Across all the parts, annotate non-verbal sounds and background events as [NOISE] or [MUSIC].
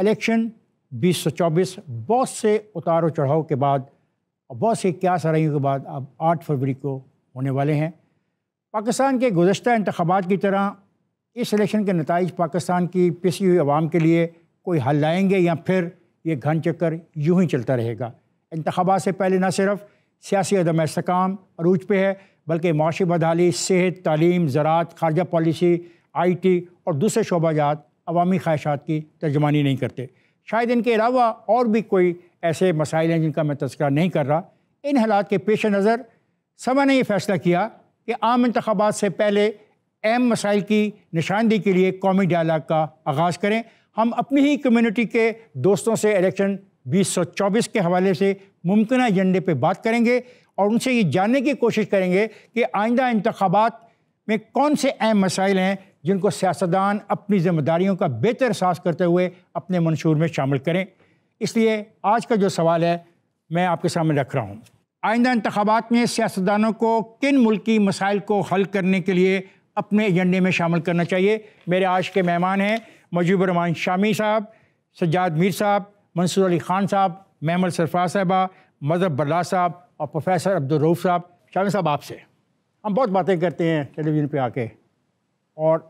Election बीस सौ चौबीस बहुत से उतार चढ़ाव के बाद और बहुत से क्या सराइयों के बाद अब आठ फरवरी को होने वाले हैं पाकिस्तान के गुजशत इंतबात की तरह इस इलेक्शन के नतज पाकिस्तान की पिसी हुई आवाम के लिए कोई हल लाएंगे या फिर ये घन चक्कर यूँ ही चलता रहेगा इंतबात से पहले ना सिर्फ सियासी अदम इसकाम अरूज पे है बल्कि माशी बदहाली सेहत तालीम ज़रात खारजा पॉलिसी आई टी और दूसरे शोबाजात अवामी ख्वाहिशात की तर्जमानी नहीं करते शायद इनके अलावा और भी कोई ऐसे मसाइल हैं जिनका मैं तस्करा नहीं कर रहा इन हालात के पेश नज़र सभा ने यह फैसला किया कि आम इंतबात से पहले अहम मसाइल की निशानदेही के लिए कौमी डायलाग का आगाज़ करें हम अपनी ही कम्यूनिटी के दोस्तों से इलेक्शन 2024 के हवाले से मुमकिन एजेंडे पर बात करेंगे और उनसे ये जानने की कोशिश करेंगे कि आइंदा इंतबात में कौन से अहम मसाइल हैं जिनको सियासतदान अपनी जिम्मेदारियों का बेहतर एहसास करते हुए अपने मंशूर में शामिल करें इसलिए आज का जो सवाल है मैं आपके सामने रख रहा हूँ आइंदा इंतबात में सियासतदानों को किन मुल्की मसाइल को हल करने के लिए अपने एजेंडे में शामिल करना चाहिए मेरे आज के मेहमान हैं मजूब रमान शामी साहब सज्जाद मीर साहब मंसूर अली खान साहब महमद सरफराज साहबा मजहब बल्ला साहब और प्रोफेसर अब्दुलरूफ साहब शामी साहब आपसे हम बहुत बातें करते हैं टेलीविज़न पे आके और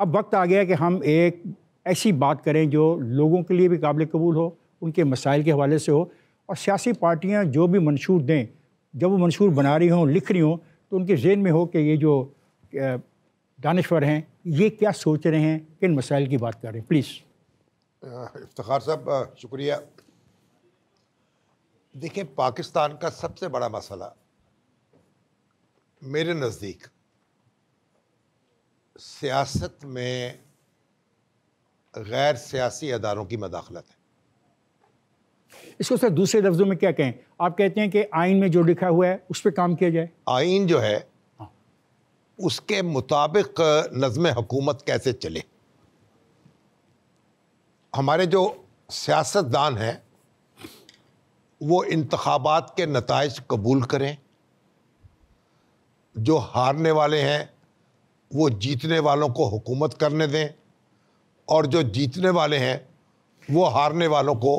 अब वक्त आ गया कि हम एक ऐसी बात करें जो लोगों के लिए भी काबिल कबूल हो उनके मसाइल के हवाले से हो और सियासी पार्टियाँ जो भी मंशूर दें जब वो मंशूर बना रही हों लिख रही हों तो उनके जेन में हो कि ये जो दानश्वर हैं ये क्या सोच रहे हैं किन मसाइल की बात कर रहे हैं प्लीज़ इफ्तार साहब शुक्रिया देखिए पाकिस्तान का सबसे बड़ा मसला मेरे नज़दीक सियासत में गैर सियासी अदारों की मदाखलत है इसको सर दूसरे लफ्ज़ों में क्या कहें आप कहते हैं कि आइन में जो लिखा हुआ है उस पर काम किया जाए आइन जो है हाँ। उसके मुताबिक नज़म हुकूमत कैसे चले हमारे जो सियासतदान हैं वो इंतबात के नतज कबूल करें जो हारने वाले हैं वो जीतने वालों को हुकूमत करने दें और जो जीतने वाले हैं वो हारने वालों को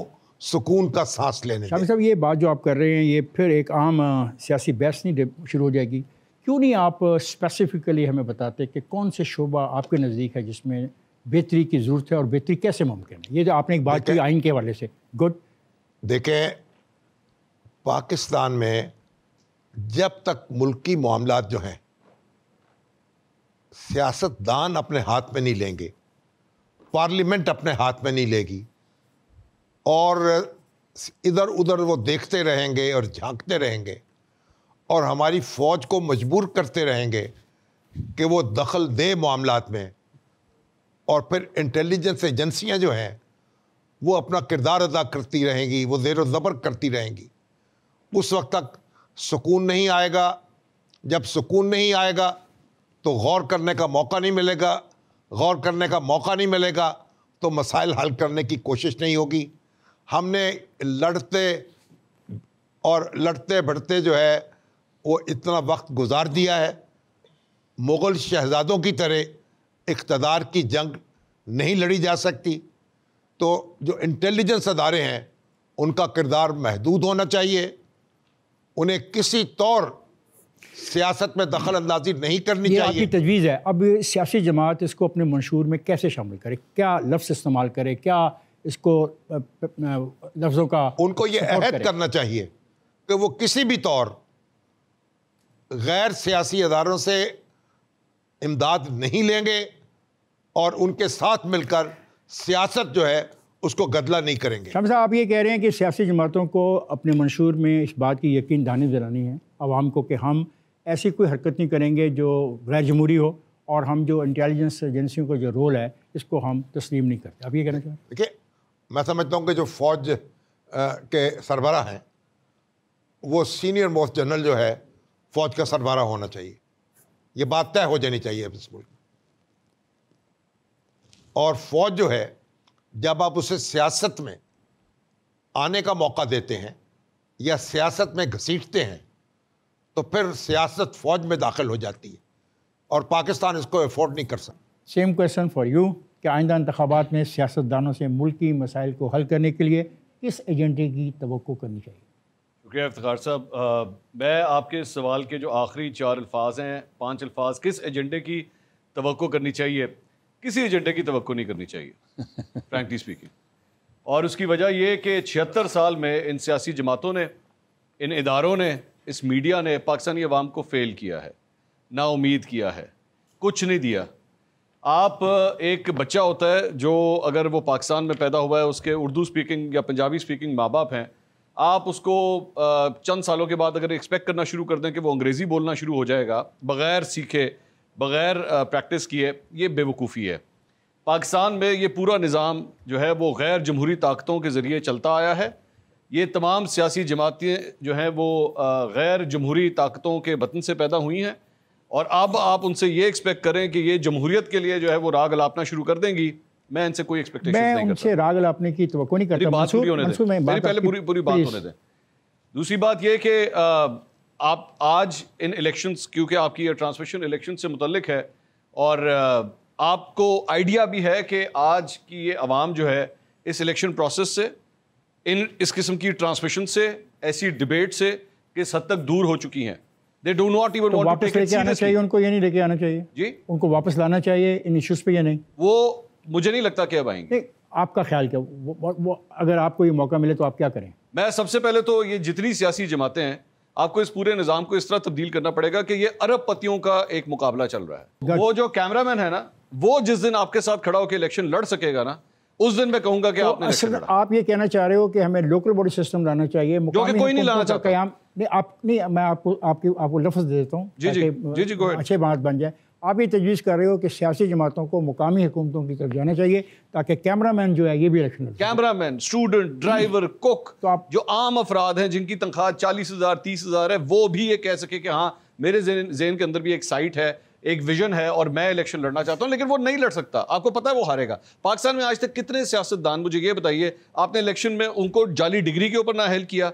सुकून का सांस लेने शाह साहब ये बात जो आप कर रहे हैं ये फिर एक आम सियासी बहस नहीं शुरू हो जाएगी क्यों नहीं आप स्पेसिफिकली हमें बताते कि कौन से शोबा आपके नज़दीक है जिसमें बेहतरी की ज़रूरत है और बेहतरी कैसे मुमकिन है ये जो आपने एक बात की आइन के हवाले से गुड देखें पाकिस्तान में जब तक मुल्की मामला जो हैं सियासतदान अपने हाथ में नहीं लेंगे पार्लियामेंट अपने हाथ में नहीं लेगी और इधर उधर वो देखते रहेंगे और झांकते रहेंगे और हमारी फ़ौज को मजबूर करते रहेंगे कि वो दखल दें मामला में और फिर इंटेलिजेंस एजेंसियां जो हैं वो अपना किरदार अदा करती रहेंगी वो जेर ज़बर करती रहेंगी उस वक्त तक सुकून नहीं आएगा जब सुकून नहीं आएगा तो गौर करने का मौका नहीं मिलेगा गौर करने का मौका नहीं मिलेगा तो मसाइल हल करने की कोशिश नहीं होगी हमने लड़ते और लड़ते बढ़ते जो है वो इतना वक्त गुजार दिया है मुग़ल शहजादों की तरह इकतदार की जंग नहीं लड़ी जा सकती तो जो इंटेलिजेंस अदारे हैं उनका किरदार महदूद होना चाहिए उन्हें किसी तौर सियासत में दखल अंदाजी नहीं करनी चाहिए आपकी तजवीज़ है अब सियासी जमात इसको अपने मंशूर में कैसे शामिल करे क्या लफ्स इस्तेमाल करे क्या इसको लफ्ज़ों का उनको ये अहद करना चाहिए कि वो किसी भी तौर गैर सियासी अदारों से इमदाद नहीं लेंगे और उनके साथ मिलकर सियासत जो है उसको गदला नहीं करेंगे शाम साहब आप ये कह रहे हैं कि सियासी जमातों को अपने मंशूर में इस बात की यकीन दानी दिलानी है आवाम को कि हम ऐसी कोई हरकत नहीं करेंगे जो गैर जमूरी हो और हम जो इंटेलिजेंस एजेंसियों का जो रोल है इसको हम तस्लीम नहीं करते आप ये कहना चाहें देखिए मैं समझता हूँ कि जो फौज के सरबरा हैं वो सीनियर मोस्ट जनरल जो है फौज का सरबरा होना चाहिए ये बात तय हो जानी चाहिए इस मुल्क और फौज जो है जब आप उसे सियासत में आने का मौका देते हैं या सियासत में घसीटते हैं तो फिर सियासत फौज में दाखिल हो जाती है और पाकिस्तान इसको अफोर्ड नहीं कर सकता सेम क्वेश्चन फॉर यू कि आइंदा इंतबात में सियासतदानों से मुल्की मसाइल को हल करने के लिए किस एजेंडे की तो करनी चाहिए शुक्रिया इफ्तार साहब मैं आपके सवाल के जो आखिरी चार अल्फाज हैं पांच अल्फाज किस एजेंडे की तो करनी चाहिए किसी एजेंडे की तो नहीं करनी चाहिए फ्रेंकली [LAUGHS] स्पीकिंग और उसकी वजह यह कि छिहत्तर साल में इन सियासी जमातों ने इन इदारों ने इस मीडिया ने पाकिस्तानी अवाम को फेल किया है ना उम्मीद किया है कुछ नहीं दिया आप एक बच्चा होता है जो अगर वो पाकिस्तान में पैदा हुआ है उसके उर्दू स्पीकिंग या पंजाबी स्पीकिंग माँ बाप हैं आप उसको चंद सालों के बाद अगर एक्सपेक्ट करना शुरू कर दें कि वो अंग्रेज़ी बोलना शुरू हो जाएगा बग़ैर सीखे बग़ैर प्रैक्टिस किए ये बेवकूफ़ी है पाकिस्तान में ये पूरा निज़ाम जो है वो गैर जमहूरी ताकतों के ज़रिए चलता आया है ये तमाम सियासी जमातें जो हैं वो गैर जमहूरी ताकतों के वतन से पैदा हुई हैं और अब आप उनसे ये एक्सपेक्ट करें कि ये जमहूरियत के लिए जो है वो राग लापना शुरू कर देंगी मैं इनसे कोई एक्सपेक्टेशन नहीं करता उनसे राग लापने की तो नहीं करता बात पूरी होने दें पहले पूरी पूरी बात होने दें दूसरी बात यह कि आप आज इन इलेक्शंस क्योंकि आपकी ये ट्रांसमिशन इलेक्शन से मुतलक है और आपको आइडिया भी है कि आज की ये आवाम जो है इस इलेक्शन प्रोसेस से इन इस किस्म की ट्रांसमिशन से ऐसी डिबेट से कि हद तक दूर हो चुकी हैं दे डो नॉट इवन वापस लेके आना चाहिए उनको ये नहीं लेके आना चाहिए जी उनको वापस लाना चाहिए इन इश्यूज पे या नहीं वो मुझे नहीं लगता कि अब आएंगे आपका ख्याल क्या वो, वो, वो अगर आपको ये मौका मिले तो आप क्या करें मैं सबसे पहले तो ये जितनी सियासी जमातें हैं आपको इस पूरे निज़ाम को इस तरह तब्दील करना पड़ेगा कि ये अरब पतियों का एक मुकाबला चल रहा है वो जो कैमरामैन है ना वो जिस दिन आपके साथ खड़ा होकर इलेक्शन लड़ सकेगा ना उस दिन मैं कहूंगा कि तो आपने असल आप ये कहना चाह रहे हो कि हमें लोकल बॉडी सिस्टम लाना चाहिए जो कि कोई नहीं लाना चाहता क्या नहीं आप नहीं मैं आपको आपकी आपको लफ्ज़ दे देता हूँ जी जी अच्छे बात बन जाए आप ये तजवीज़ कर रहे हो कि सियासी जमातों को मुकामी हुकूमतों की तरफ जाना चाहिए ताकि कैमरा मैन जो है ये भी रखना cameraman student driver cook तो आप जो आम अफराद हैं जिनकी तनख्वाह चालीस हज़ार तीस हज़ार है वो भी ये कह सके कि हाँ मेरे जेन, जेन के अंदर भी एक साइट है एक विजन है और मैं इलेक्शन लड़ना चाहता हूं लेकिन वो नहीं लड़ सकता आपको पता है वो हारेगा पाकिस्तान में आज तक कितने सियासतदान मुझे ये बताइए आपने इलेक्शन में उनको जाली डिग्री के ऊपर अहल किया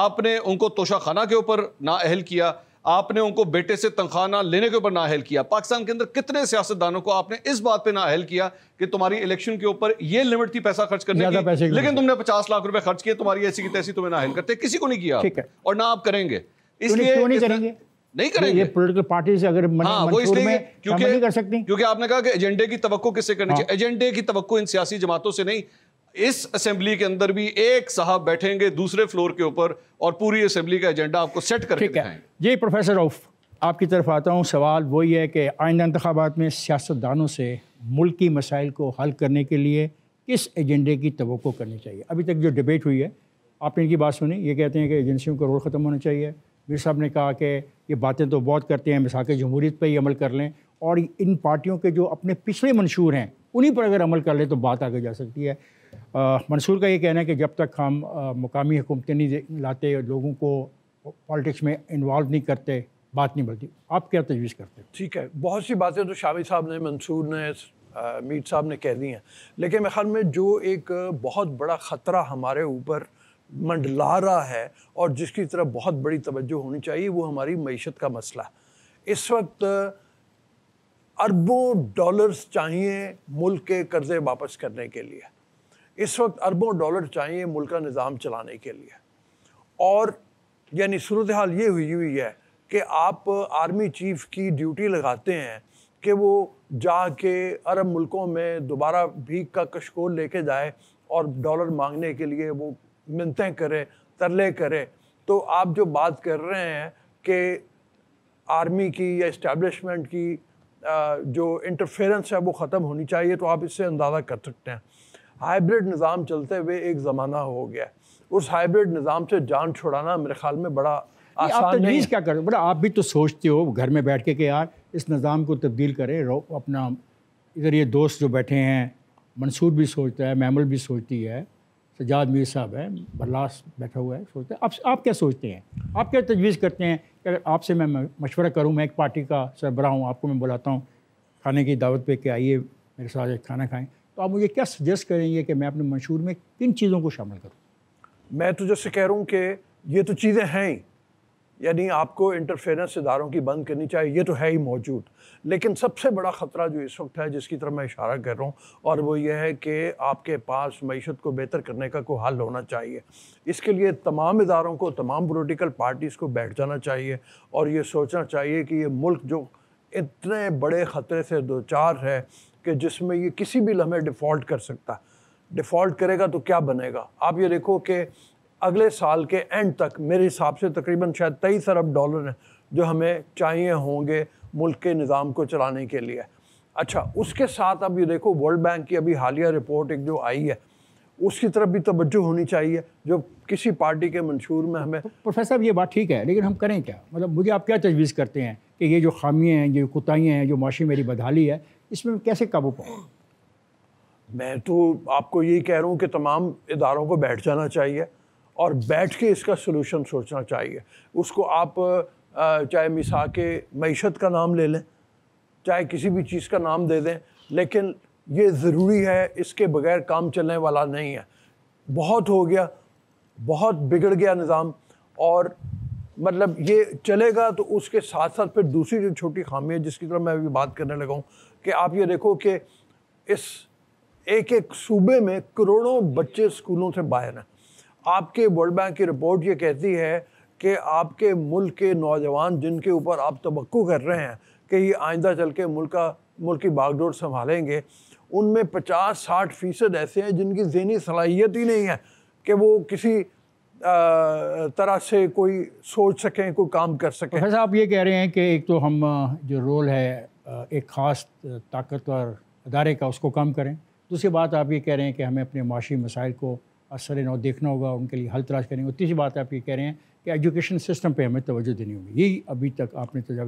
आपने उनको तोशाखाना के ऊपर अहल किया आपने उनको बेटे से तनख्वाह ना लेने के ऊपर ना अहल किया पाकिस्तान के अंदर कितने सियासतदानों को आपने इस बात पे अहल किया कि तुम्हारी इलेक्शन के ऊपर ये लिमिट थी पैसा खर्च करने की पैसे लेकिन तुमने पचास लाख रुपए खर्च किए तुम्हारी ऐसी की तैसी तुम्हें अहल करते किसी को नहीं किया और ना आप करेंगे इसलिए नहीं करेंगे ये पॉलिटिकल पार्टी से अगर मन, हाँ, वो इसलिए क्योंकि नहीं कर सकती क्योंकि आपने कहा कि एजेंडे की तवक्को किससे करनी चाहिए हाँ। एजेंडे की तवक्को इन सियासी जमातों से नहीं इस असेंबली के अंदर भी एक साहब बैठेंगे दूसरे फ्लोर के ऊपर और पूरी असेंबली का एजेंडा आपको सेट करके दिखाएंगे जी प्रोफेसर ऑफ आपकी तरफ आता हूँ सवाल वही है कि आइंदा इंतबात में सियासतदानों से मुल्क मसाइल को हल करने के लिए किस एजेंडे की तो करनी चाहिए अभी तक जो डिबेट हुई है आपने इनकी बात सुनी ये कहते हैं कि एजेंसियों का रोल ख़त्म होना चाहिए मीर साहब ने कहा कि ये बातें तो बहुत करते हैं मिसाक जमहूरीत पर ही अमल कर लें और इन पार्टियों के जो अपने पिछले मंशूर हैं उन्हीं पर अगर अमल कर लें तो बात आगे जा सकती है मंसूर का ये कहना है कि जब तक हम मुकामी हुकूमतें नहीं लाते लोगों को पॉलिटिक्स में इन्वॉल्व नहीं करते बात नहीं बनती आप क्या तजवीज़ करते हैं ठीक है बहुत सी बातें तो शामी साहब ने मंसूर ने मीर साहब ने कह दी हैं लेकिन मेरे ख्याल में जो एक बहुत बड़ा ख़तरा हमारे ऊपर मंडला रहा है और जिसकी तरफ बहुत बड़ी तवज्जो होनी चाहिए वो हमारी मीशत का मसला इस वक्त अरबों डॉलर्स चाहिए मुल्क के कर्ज़े वापस करने के लिए इस वक्त अरबों डॉलर चाहिए मुल्क का निज़ाम चलाने के लिए और यानी सूरत हाल ये हुई हुई है कि आप आर्मी चीफ़ की ड्यूटी लगाते हैं कि वो जा के अरब मुल्कों में दोबारा भीख का कशकोल लेके जाए और डॉलर मांगने के लिए वो मिनतें करें तरले करें तो आप जो बात कर रहे हैं कि आर्मी की या इस्टेबलिशमेंट की जो इंटरफेरेंस है वो ख़त्म होनी चाहिए तो आप इससे अंदाज़ा कर सकते हैं हाइब्रिड निज़ाम चलते हुए एक ज़माना हो गया उस हाइब्रिड निज़ाम से जान छुड़ाना मेरे ख्याल में बड़ा आसान नहीं क्या कर बड़ा आप भी तो सोचते हो घर में बैठ के कि यार इस निज़ाम को तब्दील करें अपना इधर ये दोस्त जो बैठे हैं मंसूर भी सोचता है मैमल भी सोचती है सजाद मीर साहब हैं बरलास बैठा हुआ है सोचते हैं आप आप क्या सोचते हैं आप क्या तजवीज़ करते हैं कि अगर आपसे मैं मशवरा करूँ मैं एक पार्टी का सरबरा हूं आपको मैं बुलाता हूँ खाने की दावत पे कि आइए मेरे साथ एक खाना खाएं तो आप मुझे क्या सजेस्ट करेंगे कि मैं अपने मंशूर में किन चीज़ों को शामिल करूँ मैं तो जैसे कह रहा हूँ कि ये तो चीज़ें हैं ही यानी आपको इंटरफेरेंस इदारों की बंद करनी चाहिए ये तो है ही मौजूद लेकिन सबसे बड़ा ख़तरा जो इस वक्त है जिसकी तरफ मैं इशारा कर रहा हूँ और वो ये है कि आपके पास मीशत को बेहतर करने का कोई हल होना चाहिए इसके लिए तमाम इदारों को तमाम पोलिटिकल पार्टीज़ को बैठ जाना चाहिए और ये सोचना चाहिए कि ये मुल्क जो इतने बड़े ख़तरे से दो चार है कि जिसमें ये किसी भी लम्हे डिफ़ॉल्ट कर सकता है डिफ़ॉल्ट करेगा तो क्या बनेगा आप ये देखो कि अगले साल के एंड तक मेरे हिसाब से तकरीबन शायद तेईस अरब डॉलर हैं जो हमें चाहिए होंगे मुल्क के निज़ाम को चलाने के लिए अच्छा उसके साथ अब ये देखो वर्ल्ड बैंक की अभी हालिया रिपोर्ट एक जो आई है उसकी तरफ भी तवज्जो होनी चाहिए जो किसी पार्टी के मंशूर में हमें तो प्रोफेसर ये बात ठीक है लेकिन हम करें क्या मतलब मुझे आप क्या तजवीज़ करते हैं कि ये जो खामियाँ हैं ये कोताहियाँ हैं जो माशी मेरी बदहाली है इसमें कैसे काबू पाऊँ मैं तो आपको यही कह रहा हूँ कि तमाम इदारों को बैठ जाना चाहिए और बैठ के इसका सोल्यूशन सोचना चाहिए उसको आप चाहे मिसा के मीशत का नाम ले लें चाहे किसी भी चीज़ का नाम दे दें लेकिन ये ज़रूरी है इसके बगैर काम चलने वाला नहीं है बहुत हो गया बहुत बिगड़ गया निज़ाम और मतलब ये चलेगा तो उसके साथ साथ फिर दूसरी जो छोटी खामी है जिसकी तरफ मैं अभी बात करने लगा हूँ कि आप ये देखो कि इस एक एक सूबे में करोड़ों बच्चे स्कूलों से बाहर हैं आपके वर्ल्ड बैंक की रिपोर्ट ये कहती है कि आपके मुल्क के नौजवान जिनके ऊपर आप तो कर रहे हैं कि ये आइंदा चल के मुल्क का मुल्क की बागडोर संभालेंगे उनमें पचास साठ फ़ीसद ऐसे हैं जिनकी जहनी सलाहियत ही नहीं है कि वो किसी तरह से कोई सोच सकें कोई काम कर सकें प्रोफेसर आप ये कह रहे हैं कि एक तो हम जो रोल है एक ख़ास ताकतवर अदारे का उसको कम करें दूसरी बात आप ये कह रहे हैं कि हमें अपने माशी मसाइल को असर नौ देखना होगा उनके लिए हल तलाश करेंगे तीसरी बात आप ये कह रहे हैं कि एजुकेशन सिस्टम पे हमें तोज्जो देनी होगी यही अभी तक आपने तजा